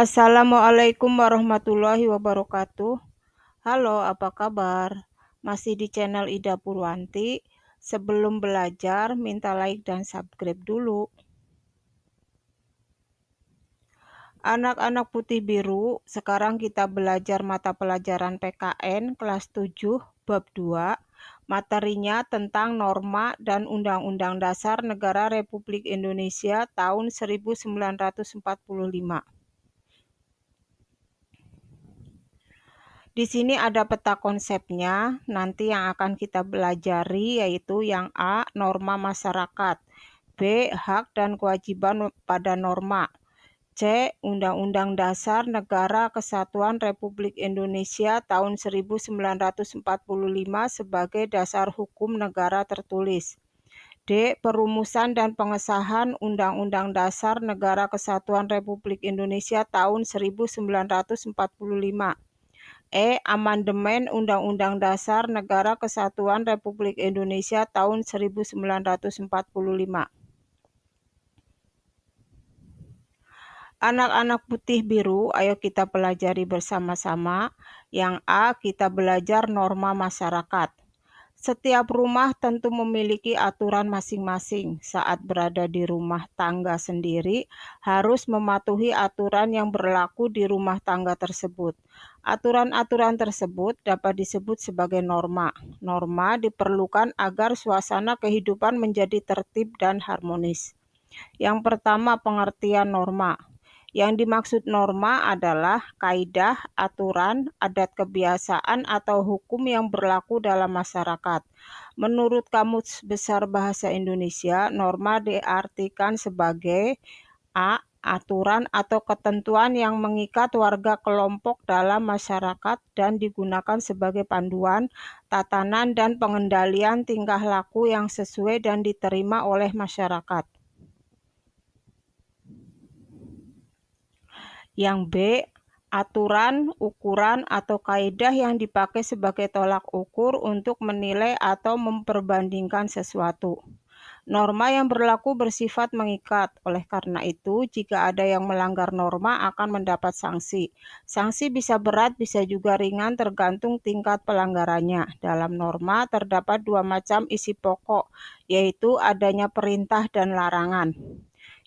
Assalamualaikum warahmatullahi wabarakatuh. Halo, apa kabar? Masih di channel Ida Purwanti. Sebelum belajar, minta like dan subscribe dulu. Anak-anak putih biru, sekarang kita belajar mata pelajaran PKN kelas 7 bab 2. Materinya tentang norma dan Undang-Undang Dasar Negara Republik Indonesia tahun 1945. Di sini ada peta konsepnya, nanti yang akan kita belajari yaitu yang A, norma masyarakat, B, hak dan kewajiban pada norma, C, Undang-Undang Dasar Negara Kesatuan Republik Indonesia tahun 1945 sebagai dasar hukum negara tertulis. D. Perumusan dan pengesahan Undang-Undang Dasar Negara Kesatuan Republik Indonesia tahun 1945. E. Amandemen Undang-Undang Dasar Negara Kesatuan Republik Indonesia tahun 1945. Anak-anak putih biru, ayo kita pelajari bersama-sama. Yang A, kita belajar norma masyarakat. Setiap rumah tentu memiliki aturan masing-masing. Saat berada di rumah tangga sendiri, harus mematuhi aturan yang berlaku di rumah tangga tersebut. Aturan-aturan tersebut dapat disebut sebagai norma. Norma diperlukan agar suasana kehidupan menjadi tertib dan harmonis. Yang pertama, pengertian norma. Yang dimaksud norma adalah kaidah, aturan, adat kebiasaan atau hukum yang berlaku dalam masyarakat. Menurut Kamus Besar Bahasa Indonesia, norma diartikan sebagai a aturan atau ketentuan yang mengikat warga kelompok dalam masyarakat dan digunakan sebagai panduan, tatanan, dan pengendalian tingkah laku yang sesuai dan diterima oleh masyarakat. Yang B, aturan, ukuran, atau kaedah yang dipakai sebagai tolak ukur untuk menilai atau memperbandingkan sesuatu. Norma yang berlaku bersifat mengikat. Oleh karena itu, jika ada yang melanggar norma akan mendapat sanksi. Sanksi bisa berat, bisa juga ringan tergantung tingkat pelanggarannya. Dalam norma terdapat dua macam isi pokok, yaitu adanya perintah dan larangan.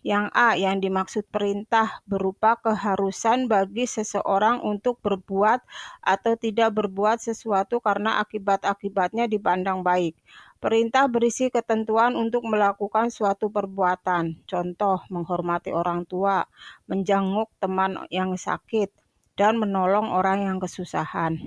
Yang A yang dimaksud perintah berupa keharusan bagi seseorang untuk berbuat atau tidak berbuat sesuatu karena akibat-akibatnya dipandang baik. Perintah berisi ketentuan untuk melakukan suatu perbuatan, contoh menghormati orang tua, menjenguk teman yang sakit, dan menolong orang yang kesusahan.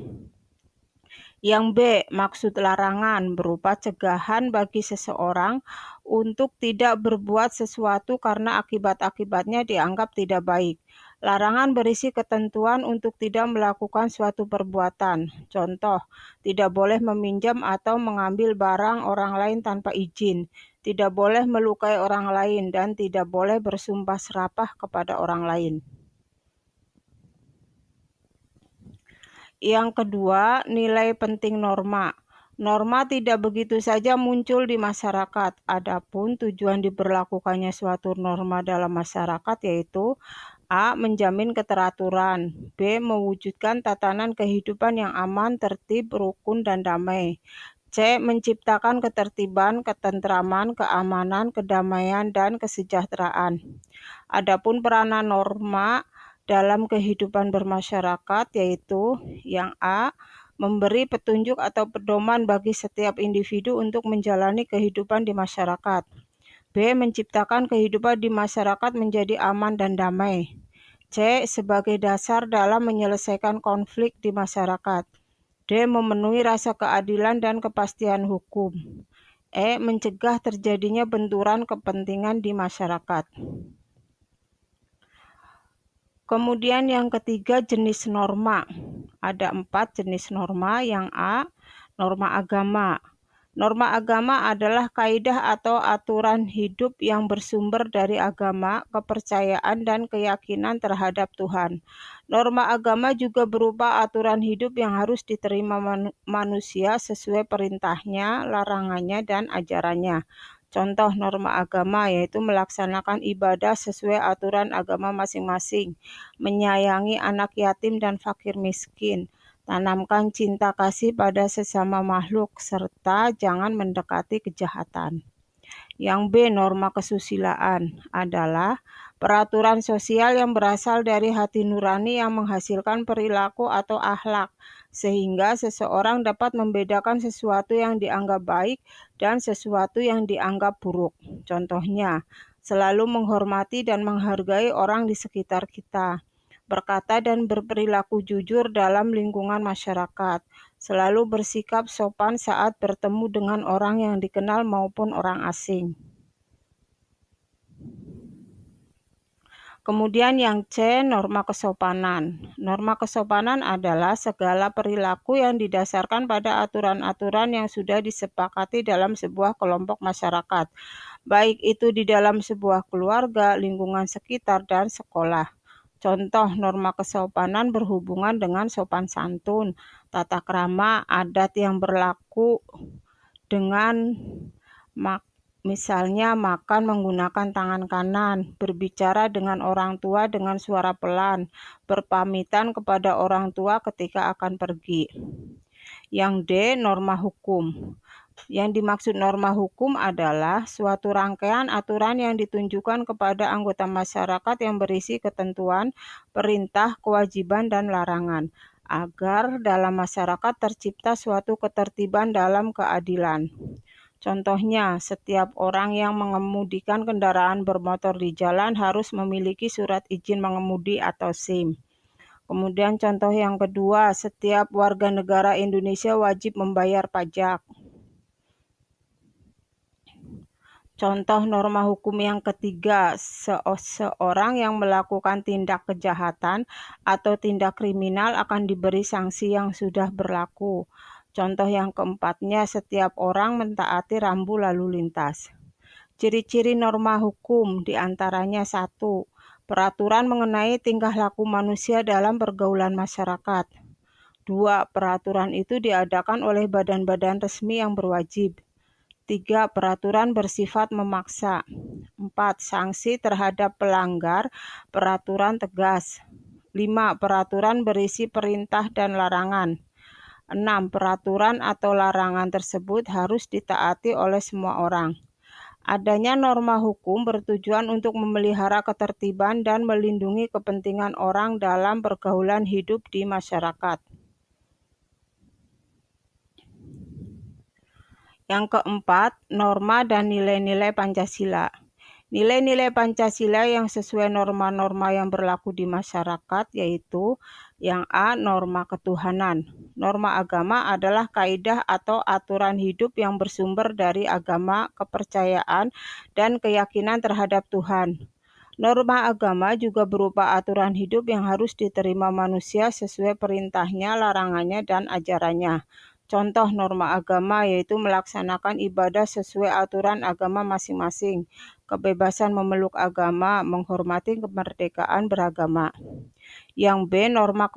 Yang B, maksud larangan berupa cegahan bagi seseorang untuk tidak berbuat sesuatu karena akibat-akibatnya dianggap tidak baik. Larangan berisi ketentuan untuk tidak melakukan suatu perbuatan. Contoh, tidak boleh meminjam atau mengambil barang orang lain tanpa izin, tidak boleh melukai orang lain, dan tidak boleh bersumpah serapah kepada orang lain. Yang kedua, nilai penting norma. Norma tidak begitu saja muncul di masyarakat. Adapun tujuan diberlakukannya suatu norma dalam masyarakat yaitu A. Menjamin keteraturan B. Mewujudkan tatanan kehidupan yang aman, tertib, rukun, dan damai C. Menciptakan ketertiban, ketentraman, keamanan, kedamaian, dan kesejahteraan Adapun peranan norma dalam kehidupan bermasyarakat yaitu yang A memberi petunjuk atau pedoman bagi setiap individu untuk menjalani kehidupan di masyarakat. B. Menciptakan kehidupan di masyarakat menjadi aman dan damai. C. Sebagai dasar dalam menyelesaikan konflik di masyarakat. D. Memenuhi rasa keadilan dan kepastian hukum. E. Mencegah terjadinya benturan kepentingan di masyarakat. Kemudian yang ketiga jenis norma. Ada empat jenis norma yang A, norma agama. Norma agama adalah kaidah atau aturan hidup yang bersumber dari agama, kepercayaan, dan keyakinan terhadap Tuhan. Norma agama juga berupa aturan hidup yang harus diterima manusia sesuai perintahnya, larangannya, dan ajarannya. Contoh norma agama yaitu melaksanakan ibadah sesuai aturan agama masing-masing, menyayangi anak yatim dan fakir miskin, tanamkan cinta kasih pada sesama makhluk, serta jangan mendekati kejahatan. Yang B, norma kesusilaan adalah peraturan sosial yang berasal dari hati nurani yang menghasilkan perilaku atau akhlak sehingga seseorang dapat membedakan sesuatu yang dianggap baik dan sesuatu yang dianggap buruk. Contohnya, selalu menghormati dan menghargai orang di sekitar kita, berkata dan berperilaku jujur dalam lingkungan masyarakat, selalu bersikap sopan saat bertemu dengan orang yang dikenal maupun orang asing. Kemudian yang C, norma kesopanan. Norma kesopanan adalah segala perilaku yang didasarkan pada aturan-aturan yang sudah disepakati dalam sebuah kelompok masyarakat, baik itu di dalam sebuah keluarga, lingkungan sekitar, dan sekolah. Contoh norma kesopanan berhubungan dengan sopan santun, tata krama, adat yang berlaku dengan mak Misalnya makan menggunakan tangan kanan, berbicara dengan orang tua dengan suara pelan, berpamitan kepada orang tua ketika akan pergi. Yang D, norma hukum. Yang dimaksud norma hukum adalah suatu rangkaian aturan yang ditunjukkan kepada anggota masyarakat yang berisi ketentuan, perintah, kewajiban, dan larangan agar dalam masyarakat tercipta suatu ketertiban dalam keadilan. Contohnya, setiap orang yang mengemudikan kendaraan bermotor di jalan harus memiliki surat izin mengemudi atau SIM. Kemudian contoh yang kedua, setiap warga negara Indonesia wajib membayar pajak. Contoh norma hukum yang ketiga, seorang yang melakukan tindak kejahatan atau tindak kriminal akan diberi sanksi yang sudah berlaku. Contoh yang keempatnya, setiap orang mentaati rambu lalu lintas. Ciri-ciri norma hukum diantaranya satu, peraturan mengenai tingkah laku manusia dalam pergaulan masyarakat. Dua, peraturan itu diadakan oleh badan-badan resmi yang berwajib. Tiga, peraturan bersifat memaksa. Empat, sanksi terhadap pelanggar, peraturan tegas. Lima, peraturan berisi perintah dan larangan. 6. Peraturan atau larangan tersebut harus ditaati oleh semua orang. Adanya norma hukum bertujuan untuk memelihara ketertiban dan melindungi kepentingan orang dalam pergaulan hidup di masyarakat. Yang keempat, norma dan nilai-nilai Pancasila. Nilai-nilai Pancasila yang sesuai norma-norma yang berlaku di masyarakat yaitu yang A. Norma ketuhanan. Norma agama adalah kaidah atau aturan hidup yang bersumber dari agama, kepercayaan, dan keyakinan terhadap Tuhan. Norma agama juga berupa aturan hidup yang harus diterima manusia sesuai perintahnya, larangannya, dan ajarannya. Contoh norma agama yaitu melaksanakan ibadah sesuai aturan agama masing-masing, kebebasan memeluk agama, menghormati kemerdekaan beragama. Yang B, norma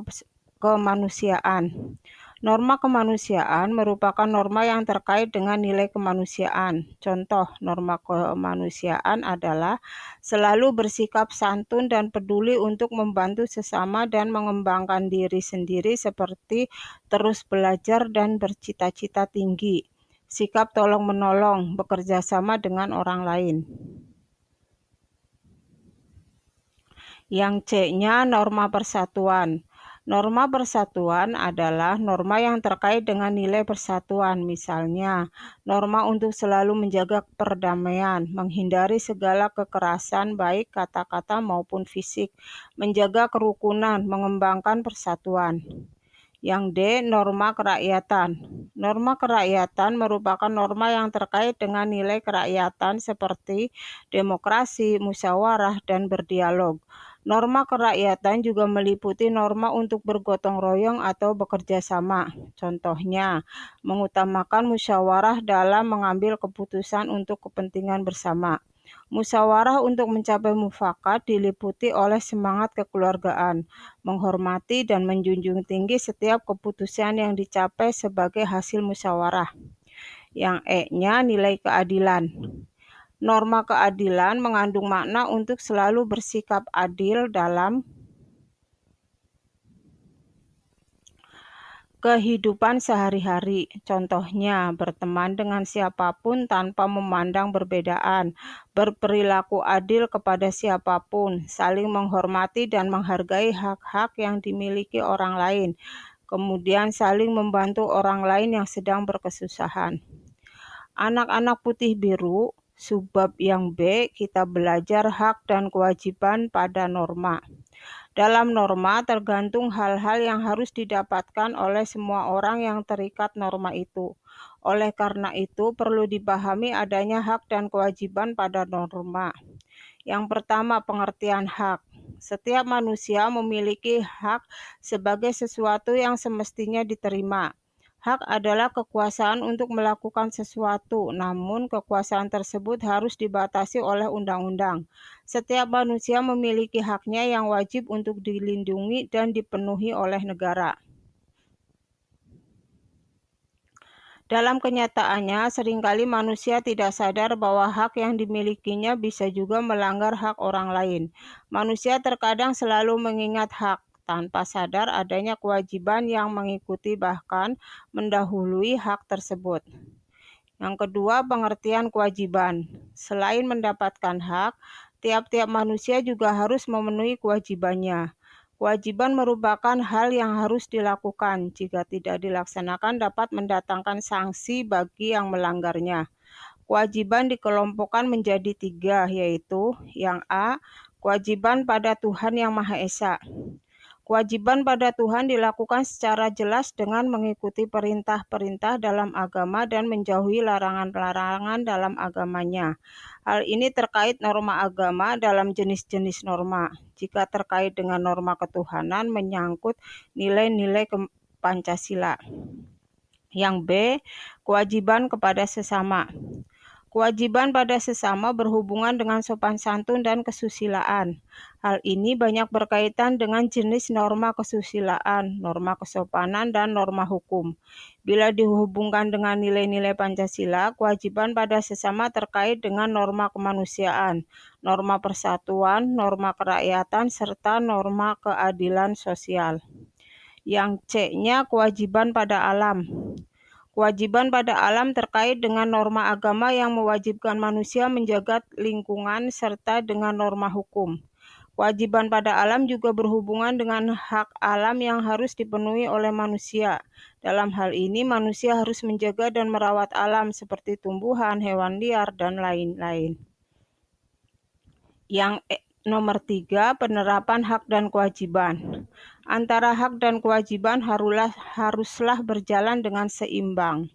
kemanusiaan. Norma kemanusiaan merupakan norma yang terkait dengan nilai kemanusiaan. Contoh norma kemanusiaan adalah selalu bersikap santun dan peduli untuk membantu sesama dan mengembangkan diri sendiri seperti terus belajar dan bercita-cita tinggi. Sikap tolong-menolong, bekerja sama dengan orang lain. Yang C-nya norma persatuan. Norma persatuan adalah norma yang terkait dengan nilai persatuan, misalnya norma untuk selalu menjaga perdamaian, menghindari segala kekerasan baik kata-kata maupun fisik, menjaga kerukunan, mengembangkan persatuan. Yang D, norma kerakyatan. Norma kerakyatan merupakan norma yang terkait dengan nilai kerakyatan seperti demokrasi, musyawarah, dan berdialog. Norma kerakyatan juga meliputi norma untuk bergotong royong atau bekerja sama. Contohnya, mengutamakan musyawarah dalam mengambil keputusan untuk kepentingan bersama. Musyawarah untuk mencapai mufakat diliputi oleh semangat kekeluargaan, menghormati dan menjunjung tinggi setiap keputusan yang dicapai sebagai hasil musyawarah. Yang E-nya nilai keadilan. Norma keadilan mengandung makna untuk selalu bersikap adil dalam kehidupan sehari-hari. Contohnya, berteman dengan siapapun tanpa memandang perbedaan, berperilaku adil kepada siapapun, saling menghormati dan menghargai hak-hak yang dimiliki orang lain, kemudian saling membantu orang lain yang sedang berkesusahan. Anak-anak putih biru Subbab yang B, kita belajar hak dan kewajiban pada norma. Dalam norma tergantung hal-hal yang harus didapatkan oleh semua orang yang terikat norma itu. Oleh karena itu, perlu dipahami adanya hak dan kewajiban pada norma. Yang pertama, pengertian hak. Setiap manusia memiliki hak sebagai sesuatu yang semestinya diterima. Hak adalah kekuasaan untuk melakukan sesuatu, namun kekuasaan tersebut harus dibatasi oleh undang-undang. Setiap manusia memiliki haknya yang wajib untuk dilindungi dan dipenuhi oleh negara. Dalam kenyataannya, seringkali manusia tidak sadar bahwa hak yang dimilikinya bisa juga melanggar hak orang lain. Manusia terkadang selalu mengingat hak, tanpa sadar adanya kewajiban yang mengikuti bahkan mendahului hak tersebut. Yang kedua, pengertian kewajiban. Selain mendapatkan hak, tiap-tiap manusia juga harus memenuhi kewajibannya. Kewajiban merupakan hal yang harus dilakukan. Jika tidak dilaksanakan, dapat mendatangkan sanksi bagi yang melanggarnya. Kewajiban dikelompokkan menjadi tiga, yaitu: yang A, kewajiban pada Tuhan Yang Maha Esa. Kewajiban pada Tuhan dilakukan secara jelas dengan mengikuti perintah-perintah dalam agama dan menjauhi larangan-larangan dalam agamanya. Hal ini terkait norma agama dalam jenis-jenis norma. Jika terkait dengan norma ketuhanan, menyangkut nilai-nilai Pancasila. Yang B, kewajiban kepada sesama. Kewajiban pada sesama berhubungan dengan sopan santun dan kesusilaan. Hal ini banyak berkaitan dengan jenis norma kesusilaan, norma kesopanan, dan norma hukum. Bila dihubungkan dengan nilai-nilai Pancasila, kewajiban pada sesama terkait dengan norma kemanusiaan, norma persatuan, norma kerakyatan, serta norma keadilan sosial. Yang C-nya kewajiban pada alam. Kewajiban pada alam terkait dengan norma agama yang mewajibkan manusia menjaga lingkungan serta dengan norma hukum. Kewajiban pada alam juga berhubungan dengan hak alam yang harus dipenuhi oleh manusia. Dalam hal ini, manusia harus menjaga dan merawat alam seperti tumbuhan, hewan liar, dan lain-lain. Yang e, nomor tiga, penerapan hak dan kewajiban. Antara hak dan kewajiban harulah, haruslah berjalan dengan seimbang.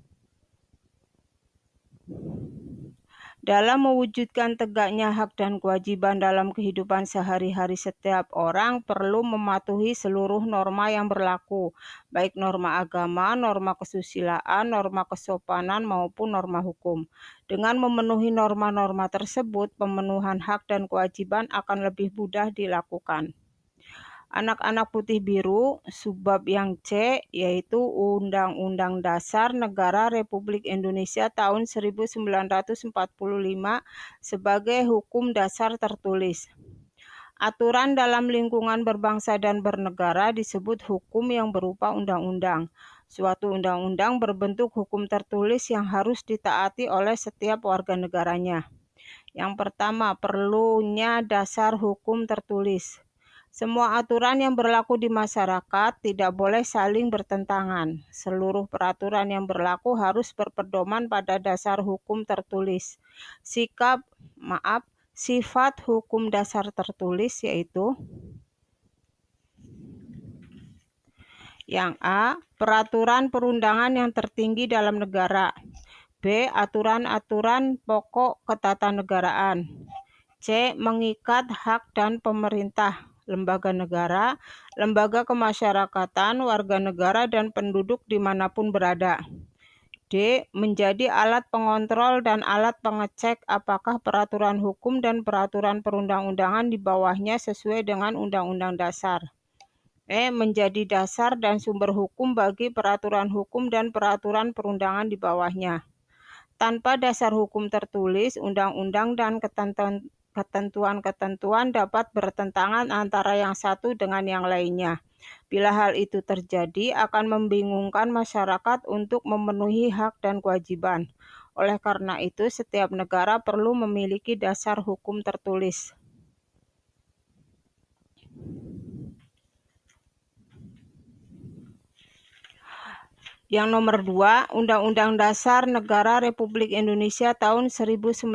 Dalam mewujudkan tegaknya hak dan kewajiban dalam kehidupan sehari-hari setiap orang perlu mematuhi seluruh norma yang berlaku, baik norma agama, norma kesusilaan, norma kesopanan maupun norma hukum. Dengan memenuhi norma-norma tersebut, pemenuhan hak dan kewajiban akan lebih mudah dilakukan anak-anak putih biru subbab yang C yaitu Undang-Undang Dasar Negara Republik Indonesia tahun 1945 sebagai hukum dasar tertulis. Aturan dalam lingkungan berbangsa dan bernegara disebut hukum yang berupa undang-undang. Suatu undang-undang berbentuk hukum tertulis yang harus ditaati oleh setiap warga negaranya. Yang pertama, perlunya dasar hukum tertulis. Semua aturan yang berlaku di masyarakat tidak boleh saling bertentangan. Seluruh peraturan yang berlaku harus berpedoman pada dasar hukum tertulis. Sikap, maaf, sifat hukum dasar tertulis yaitu yang A, peraturan perundangan yang tertinggi dalam negara. B, aturan-aturan pokok ketatanegaraan. C, mengikat hak dan pemerintah lembaga negara, lembaga kemasyarakatan, warga negara, dan penduduk dimanapun berada. D. Menjadi alat pengontrol dan alat pengecek apakah peraturan hukum dan peraturan perundang-undangan di bawahnya sesuai dengan Undang-Undang Dasar. E. Menjadi dasar dan sumber hukum bagi peraturan hukum dan peraturan perundangan di bawahnya. Tanpa dasar hukum tertulis, undang-undang dan ketentuan ketentuan-ketentuan dapat bertentangan antara yang satu dengan yang lainnya. Bila hal itu terjadi, akan membingungkan masyarakat untuk memenuhi hak dan kewajiban. Oleh karena itu, setiap negara perlu memiliki dasar hukum tertulis. Yang nomor dua, Undang-Undang Dasar Negara Republik Indonesia tahun 1945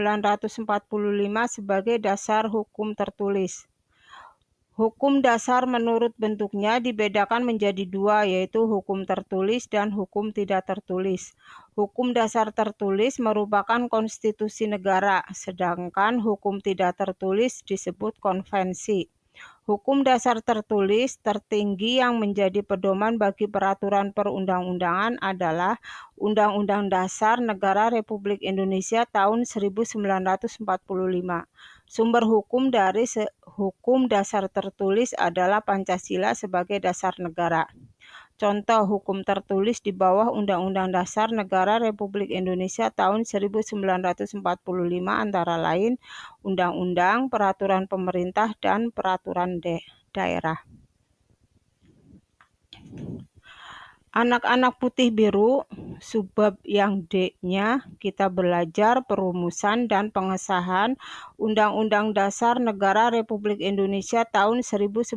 sebagai dasar hukum tertulis. Hukum dasar menurut bentuknya dibedakan menjadi dua, yaitu hukum tertulis dan hukum tidak tertulis. Hukum dasar tertulis merupakan konstitusi negara, sedangkan hukum tidak tertulis disebut konvensi. Hukum dasar tertulis tertinggi yang menjadi pedoman bagi peraturan perundang-undangan adalah Undang-Undang Dasar Negara Republik Indonesia tahun 1945. Sumber hukum dari hukum dasar tertulis adalah Pancasila sebagai dasar negara. Contoh hukum tertulis di bawah Undang-Undang Dasar Negara Republik Indonesia tahun 1945 antara lain Undang-Undang, Peraturan Pemerintah, dan Peraturan de Daerah. Anak-anak putih biru, subbab yang D-nya, kita belajar perumusan dan pengesahan Undang-Undang Dasar Negara Republik Indonesia tahun 1945.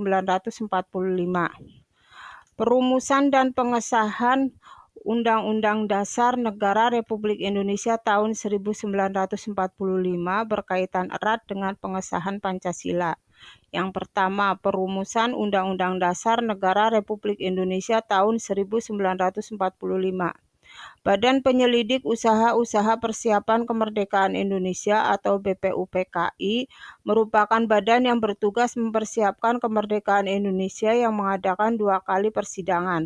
Perumusan dan pengesahan Undang-Undang Dasar Negara Republik Indonesia tahun 1945 berkaitan erat dengan pengesahan Pancasila. Yang pertama, perumusan Undang-Undang Dasar Negara Republik Indonesia tahun 1945. Badan Penyelidik Usaha-Usaha Persiapan Kemerdekaan Indonesia atau BPUPKI merupakan badan yang bertugas mempersiapkan kemerdekaan Indonesia yang mengadakan dua kali persidangan.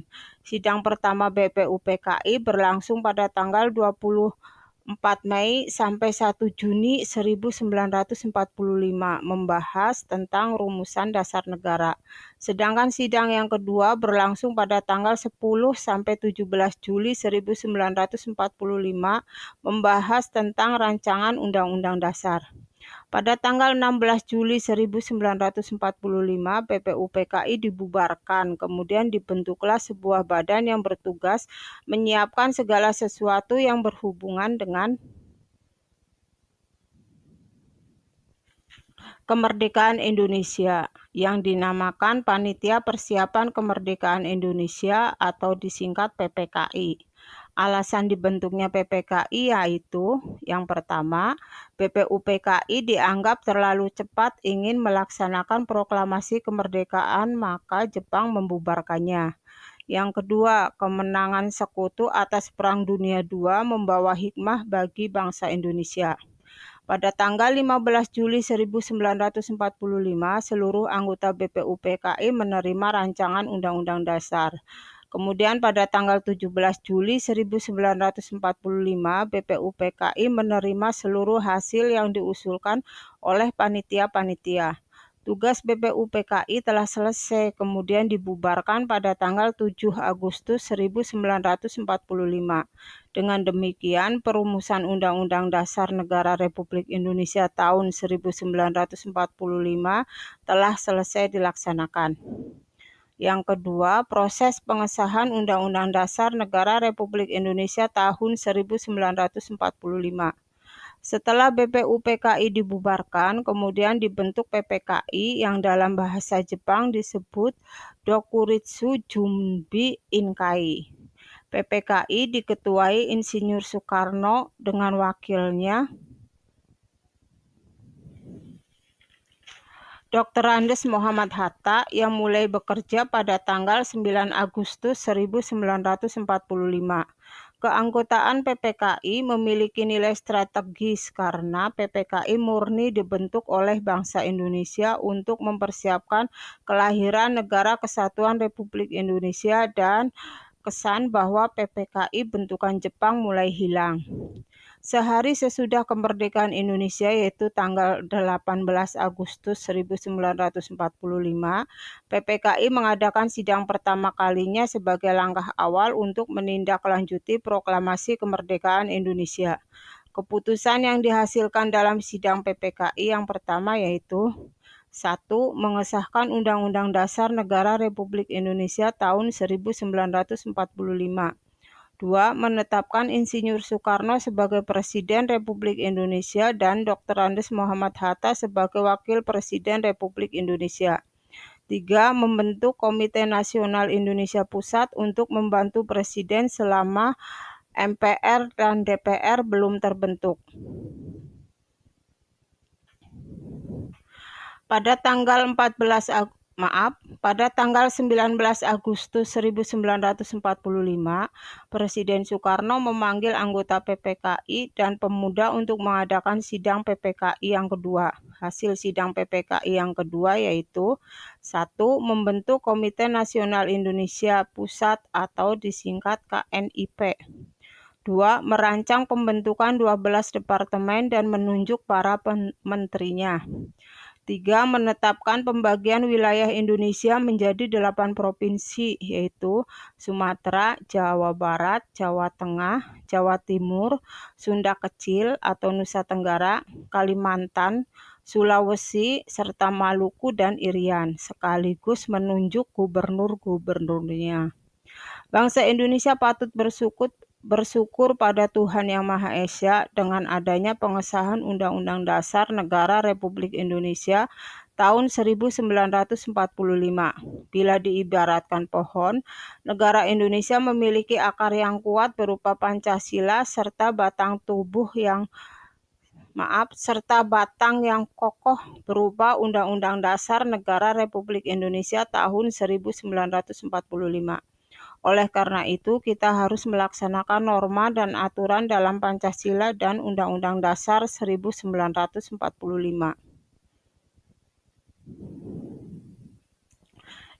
Sidang pertama BPUPKI berlangsung pada tanggal 20 4 Mei sampai 1 Juni 1945 membahas tentang rumusan dasar negara. Sedangkan sidang yang kedua berlangsung pada tanggal 10 sampai 17 Juli 1945 membahas tentang rancangan undang-undang dasar. Pada tanggal 16 Juli 1945, PPU dibubarkan, kemudian dibentuklah sebuah badan yang bertugas menyiapkan segala sesuatu yang berhubungan dengan kemerdekaan Indonesia yang dinamakan Panitia Persiapan Kemerdekaan Indonesia atau disingkat PPKI. Alasan dibentuknya PPKI yaitu yang pertama, PPUPKI dianggap terlalu cepat ingin melaksanakan proklamasi kemerdekaan maka Jepang membubarkannya. Yang kedua, kemenangan sekutu atas Perang Dunia II membawa hikmah bagi bangsa Indonesia. Pada tanggal 15 Juli 1945, seluruh anggota BPUPKI menerima rancangan Undang-Undang Dasar. Kemudian pada tanggal 17 Juli 1945 BPUPKI menerima seluruh hasil yang diusulkan oleh panitia-panitia. Tugas BPUPKI telah selesai kemudian dibubarkan pada tanggal 7 Agustus 1945. Dengan demikian, perumusan Undang-Undang Dasar Negara Republik Indonesia tahun 1945 telah selesai dilaksanakan. Yang kedua, proses pengesahan Undang-Undang Dasar Negara Republik Indonesia tahun 1945. Setelah BPUPKI dibubarkan, kemudian dibentuk PPKI yang dalam bahasa Jepang disebut Dokuritsu Jumbi Inkai. PPKI diketuai Insinyur Soekarno dengan wakilnya Dr. Andes Muhammad Hatta yang mulai bekerja pada tanggal 9 Agustus 1945. Keanggotaan PPKI memiliki nilai strategis karena PPKI murni dibentuk oleh bangsa Indonesia untuk mempersiapkan kelahiran Negara Kesatuan Republik Indonesia dan kesan bahwa PPKI bentukan Jepang mulai hilang. Sehari sesudah kemerdekaan Indonesia yaitu tanggal 18 Agustus 1945, PPKI mengadakan sidang pertama kalinya sebagai langkah awal untuk menindaklanjuti proklamasi kemerdekaan Indonesia. Keputusan yang dihasilkan dalam sidang PPKI yang pertama yaitu 1. Mengesahkan Undang-Undang Dasar Negara Republik Indonesia tahun 1945. 2. Menetapkan Insinyur Soekarno sebagai Presiden Republik Indonesia dan Dr. Andes Muhammad Hatta sebagai Wakil Presiden Republik Indonesia. 3. Membentuk Komite Nasional Indonesia Pusat untuk membantu Presiden selama MPR dan DPR belum terbentuk. Pada tanggal 14 Agustus Maaf, pada tanggal 19 Agustus 1945, Presiden Soekarno memanggil anggota PPKI dan pemuda untuk mengadakan sidang PPKI yang kedua. Hasil sidang PPKI yang kedua yaitu 1. Membentuk Komite Nasional Indonesia Pusat atau disingkat KNIP. 2. Merancang pembentukan 12 departemen dan menunjuk para menterinya. 3. Menetapkan pembagian wilayah Indonesia menjadi 8 provinsi yaitu Sumatera, Jawa Barat, Jawa Tengah, Jawa Timur, Sunda Kecil atau Nusa Tenggara, Kalimantan, Sulawesi, serta Maluku dan Irian sekaligus menunjuk gubernur-gubernurnya. Bangsa Indonesia patut bersyukur bersyukur pada Tuhan Yang Maha Esa dengan adanya pengesahan Undang-Undang Dasar Negara Republik Indonesia tahun 1945. Bila diibaratkan pohon, negara Indonesia memiliki akar yang kuat berupa Pancasila serta batang tubuh yang maaf serta batang yang kokoh berupa Undang-Undang Dasar Negara Republik Indonesia tahun 1945. Oleh karena itu, kita harus melaksanakan norma dan aturan dalam Pancasila dan Undang-Undang Dasar 1945.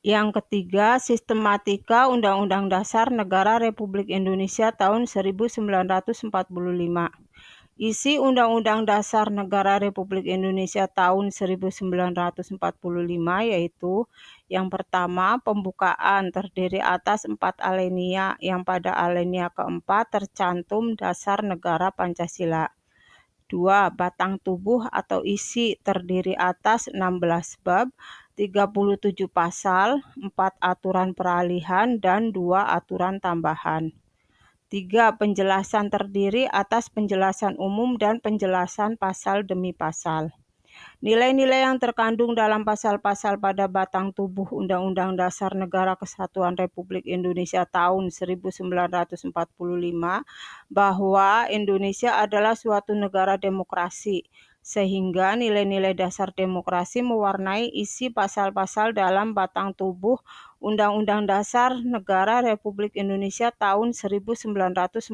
Yang ketiga, sistematika Undang-Undang Dasar Negara Republik Indonesia tahun 1945. Isi Undang-Undang Dasar Negara Republik Indonesia tahun 1945 yaitu yang pertama, pembukaan terdiri atas empat alenia yang pada alenia keempat tercantum dasar negara Pancasila. Dua, batang tubuh atau isi terdiri atas 16 bab, 37 pasal, 4 aturan peralihan, dan 2 aturan tambahan. Tiga Penjelasan terdiri atas penjelasan umum dan penjelasan pasal demi pasal. Nilai-nilai yang terkandung dalam pasal-pasal pada batang tubuh Undang-Undang Dasar Negara Kesatuan Republik Indonesia tahun 1945 bahwa Indonesia adalah suatu negara demokrasi sehingga nilai-nilai dasar demokrasi mewarnai isi pasal-pasal dalam batang tubuh Undang-Undang Dasar Negara Republik Indonesia tahun 1945.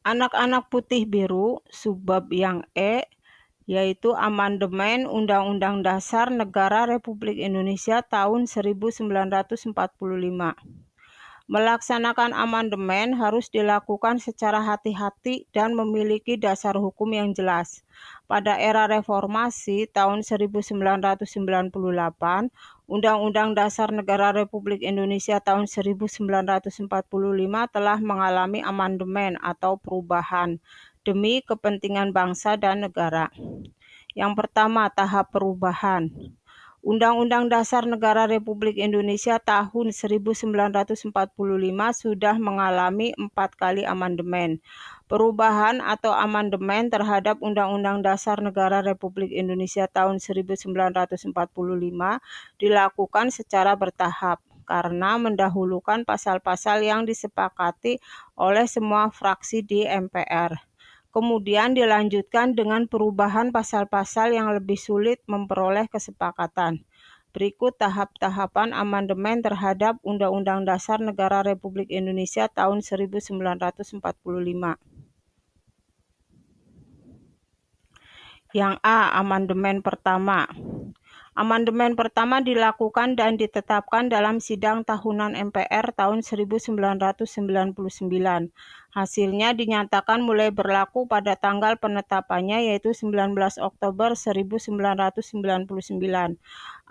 Anak-anak Putih Biru, subbab yang E, yaitu amandemen Undang-Undang Dasar Negara Republik Indonesia tahun 1945. Melaksanakan amandemen harus dilakukan secara hati-hati dan memiliki dasar hukum yang jelas. Pada era reformasi tahun 1998, Undang-Undang Dasar Negara Republik Indonesia tahun 1945 telah mengalami amandemen atau perubahan demi kepentingan bangsa dan negara. Yang pertama, tahap perubahan. Undang-Undang Dasar Negara Republik Indonesia tahun 1945 sudah mengalami empat kali amandemen. Perubahan atau amandemen terhadap Undang-Undang Dasar Negara Republik Indonesia tahun 1945 dilakukan secara bertahap karena mendahulukan pasal-pasal yang disepakati oleh semua fraksi di MPR. Kemudian dilanjutkan dengan perubahan pasal-pasal yang lebih sulit memperoleh kesepakatan. Berikut tahap-tahapan amandemen terhadap Undang-Undang Dasar Negara Republik Indonesia tahun 1945. Yang A, amandemen pertama. Amandemen pertama dilakukan dan ditetapkan dalam sidang tahunan MPR tahun 1999. Hasilnya dinyatakan mulai berlaku pada tanggal penetapannya yaitu 19 Oktober 1999.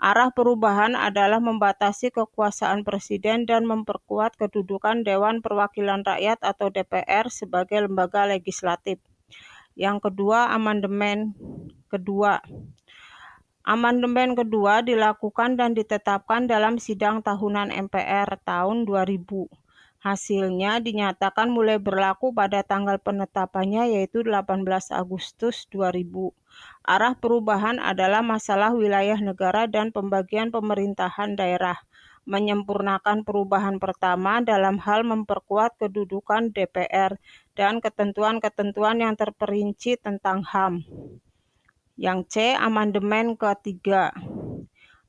Arah perubahan adalah membatasi kekuasaan presiden dan memperkuat kedudukan Dewan Perwakilan Rakyat atau DPR sebagai lembaga legislatif. Yang kedua, amandemen kedua Amandemen kedua dilakukan dan ditetapkan dalam sidang tahunan MPR tahun 2000. Hasilnya dinyatakan mulai berlaku pada tanggal penetapannya yaitu 18 Agustus 2000. Arah perubahan adalah masalah wilayah negara dan pembagian pemerintahan daerah, menyempurnakan perubahan pertama dalam hal memperkuat kedudukan DPR dan ketentuan-ketentuan yang terperinci tentang HAM. Yang C, amandemen ketiga.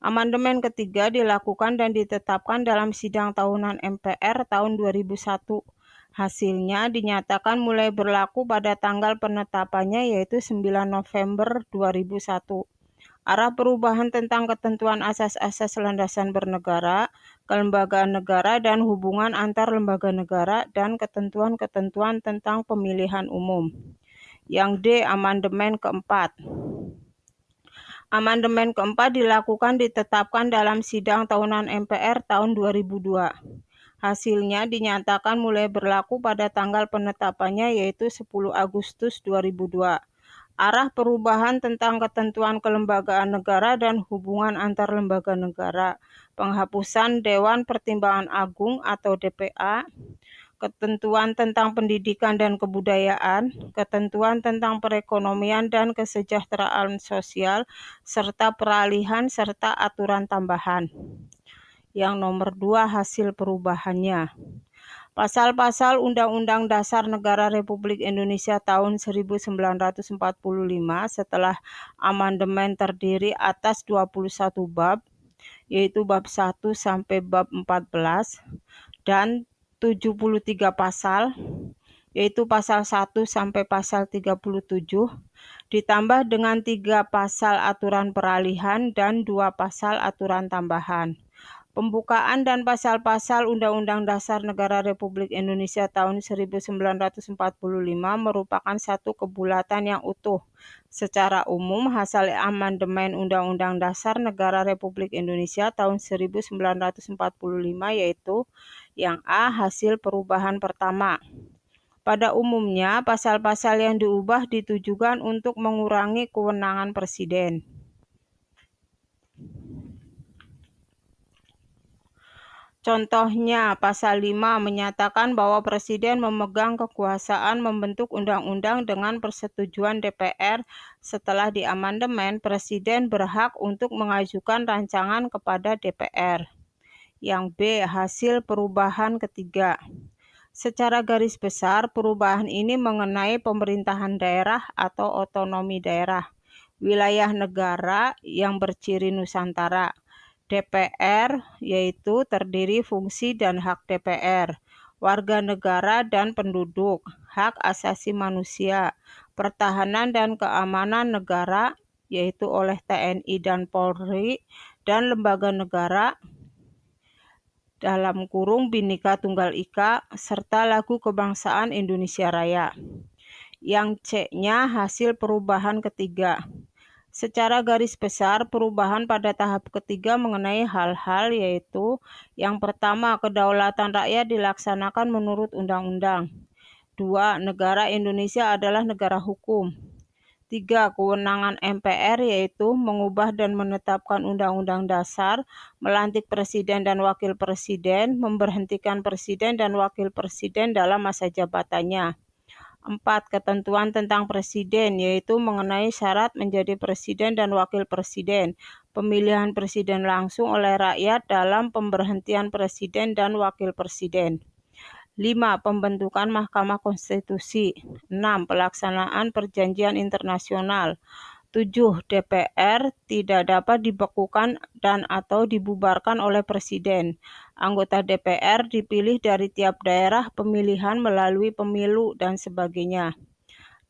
Amandemen ketiga dilakukan dan ditetapkan dalam sidang tahunan MPR tahun 2001. Hasilnya dinyatakan mulai berlaku pada tanggal penetapannya yaitu 9 November 2001. Arah perubahan tentang ketentuan asas-asas landasan bernegara, kelembagaan negara dan hubungan antar lembaga negara dan ketentuan-ketentuan tentang pemilihan umum. Yang D. Amandemen keempat. Amandemen keempat dilakukan ditetapkan dalam sidang tahunan MPR tahun 2002. Hasilnya dinyatakan mulai berlaku pada tanggal penetapannya yaitu 10 Agustus 2002. Arah perubahan tentang ketentuan kelembagaan negara dan hubungan antar lembaga negara, penghapusan Dewan Pertimbangan Agung atau DPA, ketentuan tentang pendidikan dan kebudayaan, ketentuan tentang perekonomian dan kesejahteraan sosial, serta peralihan serta aturan tambahan. Yang nomor dua, hasil perubahannya. Pasal-pasal Undang-Undang Dasar Negara Republik Indonesia tahun 1945 setelah amandemen terdiri atas 21 bab, yaitu bab 1 sampai bab 14, dan 73 pasal, yaitu pasal 1 sampai pasal 37, ditambah dengan tiga pasal aturan peralihan dan dua pasal aturan tambahan. Pembukaan dan pasal-pasal Undang-Undang Dasar Negara Republik Indonesia tahun 1945 merupakan satu kebulatan yang utuh. Secara umum, hasil amandemen Undang-Undang Dasar Negara Republik Indonesia tahun 1945 yaitu yang A hasil perubahan pertama. Pada umumnya, pasal-pasal yang diubah ditujukan untuk mengurangi kewenangan presiden. Contohnya, pasal 5 menyatakan bahwa presiden memegang kekuasaan membentuk undang-undang dengan persetujuan DPR. Setelah diamandemen, presiden berhak untuk mengajukan rancangan kepada DPR. Yang B. Hasil perubahan ketiga. Secara garis besar, perubahan ini mengenai pemerintahan daerah atau otonomi daerah, wilayah negara yang berciri Nusantara, DPR yaitu terdiri fungsi dan hak DPR, warga negara dan penduduk, hak asasi manusia, pertahanan dan keamanan negara yaitu oleh TNI dan Polri dan lembaga negara dalam kurung Bhinneka Tunggal Ika, serta lagu kebangsaan Indonesia Raya. Yang C-nya hasil perubahan ketiga. Secara garis besar, perubahan pada tahap ketiga mengenai hal-hal yaitu yang pertama, kedaulatan rakyat dilaksanakan menurut undang-undang. Dua, negara Indonesia adalah negara hukum. 3. Kewenangan MPR yaitu mengubah dan menetapkan undang-undang dasar, melantik presiden dan wakil presiden, memberhentikan presiden dan wakil presiden dalam masa jabatannya. 4. Ketentuan tentang presiden yaitu mengenai syarat menjadi presiden dan wakil presiden, pemilihan presiden langsung oleh rakyat dalam pemberhentian presiden dan wakil presiden. 5. Pembentukan Mahkamah Konstitusi 6. Pelaksanaan Perjanjian Internasional 7. DPR tidak dapat dibekukan dan atau dibubarkan oleh Presiden. Anggota DPR dipilih dari tiap daerah pemilihan melalui pemilu dan sebagainya.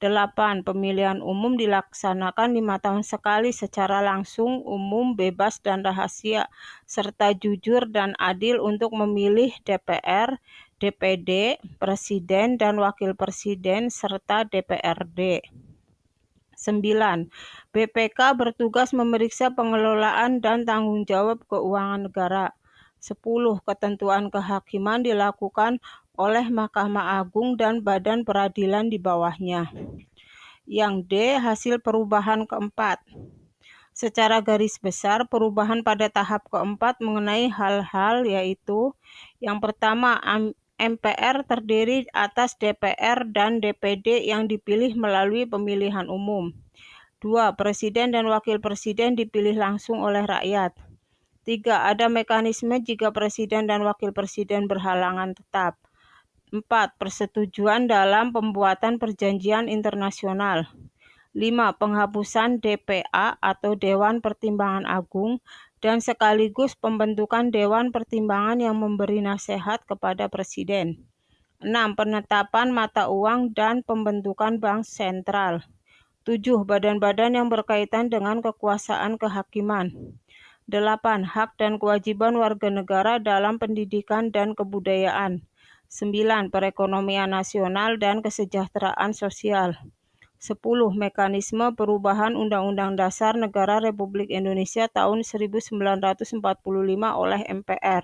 8. Pemilihan umum dilaksanakan lima tahun sekali secara langsung, umum, bebas, dan rahasia, serta jujur dan adil untuk memilih DPR, DPD, Presiden dan Wakil Presiden, serta DPRD. 9. BPK bertugas memeriksa pengelolaan dan tanggung jawab keuangan negara. 10. Ketentuan kehakiman dilakukan oleh Mahkamah Agung dan Badan Peradilan di bawahnya. Yang D. Hasil perubahan keempat. Secara garis besar, perubahan pada tahap keempat mengenai hal-hal yaitu yang pertama MPR terdiri atas DPR dan DPD yang dipilih melalui pemilihan umum. 2. Presiden dan wakil presiden dipilih langsung oleh rakyat. 3. Ada mekanisme jika presiden dan wakil presiden berhalangan tetap. 4. Persetujuan dalam pembuatan perjanjian internasional. 5. Penghapusan DPA atau Dewan Pertimbangan Agung dan sekaligus pembentukan Dewan Pertimbangan yang memberi nasihat kepada Presiden. 6. Penetapan mata uang dan pembentukan bank sentral. 7. Badan-badan yang berkaitan dengan kekuasaan kehakiman. 8. Hak dan kewajiban warga negara dalam pendidikan dan kebudayaan. 9. Perekonomian nasional dan kesejahteraan sosial. 10. Mekanisme Perubahan Undang-Undang Dasar Negara Republik Indonesia tahun 1945 oleh MPR.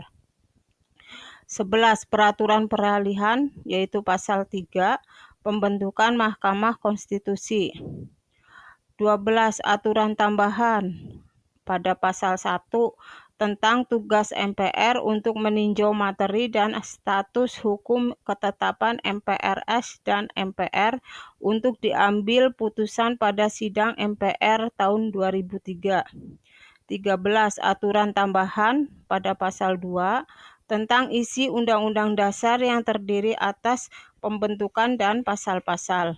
11. Peraturan Peralihan, yaitu Pasal 3, Pembentukan Mahkamah Konstitusi. 12. Aturan Tambahan pada Pasal 1, tentang tugas MPR untuk meninjau materi dan status hukum ketetapan MPRS dan MPR untuk diambil putusan pada sidang MPR tahun 2003. 13 aturan tambahan pada pasal 2 tentang isi Undang-Undang Dasar yang terdiri atas pembentukan dan pasal-pasal.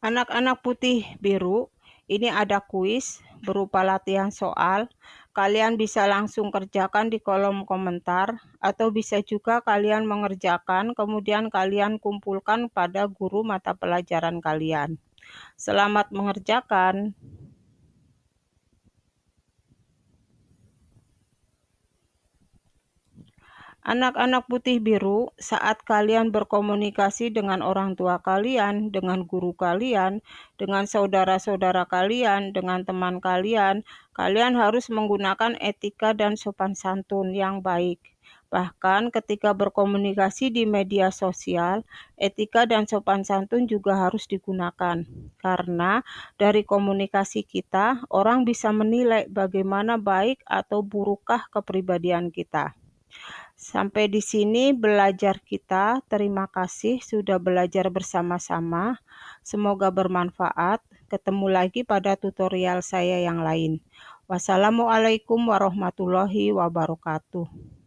Anak-anak putih biru, ini ada kuis berupa latihan soal. Kalian bisa langsung kerjakan di kolom komentar atau bisa juga kalian mengerjakan kemudian kalian kumpulkan pada guru mata pelajaran kalian. Selamat mengerjakan. Anak-anak putih biru, saat kalian berkomunikasi dengan orang tua kalian, dengan guru kalian, dengan saudara-saudara kalian, dengan teman kalian, kalian harus menggunakan etika dan sopan santun yang baik. Bahkan ketika berkomunikasi di media sosial, etika dan sopan santun juga harus digunakan. Karena dari komunikasi kita, orang bisa menilai bagaimana baik atau burukkah kepribadian kita. Sampai di sini belajar kita. Terima kasih sudah belajar bersama-sama. Semoga bermanfaat. Ketemu lagi pada tutorial saya yang lain. Wassalamualaikum warahmatullahi wabarakatuh.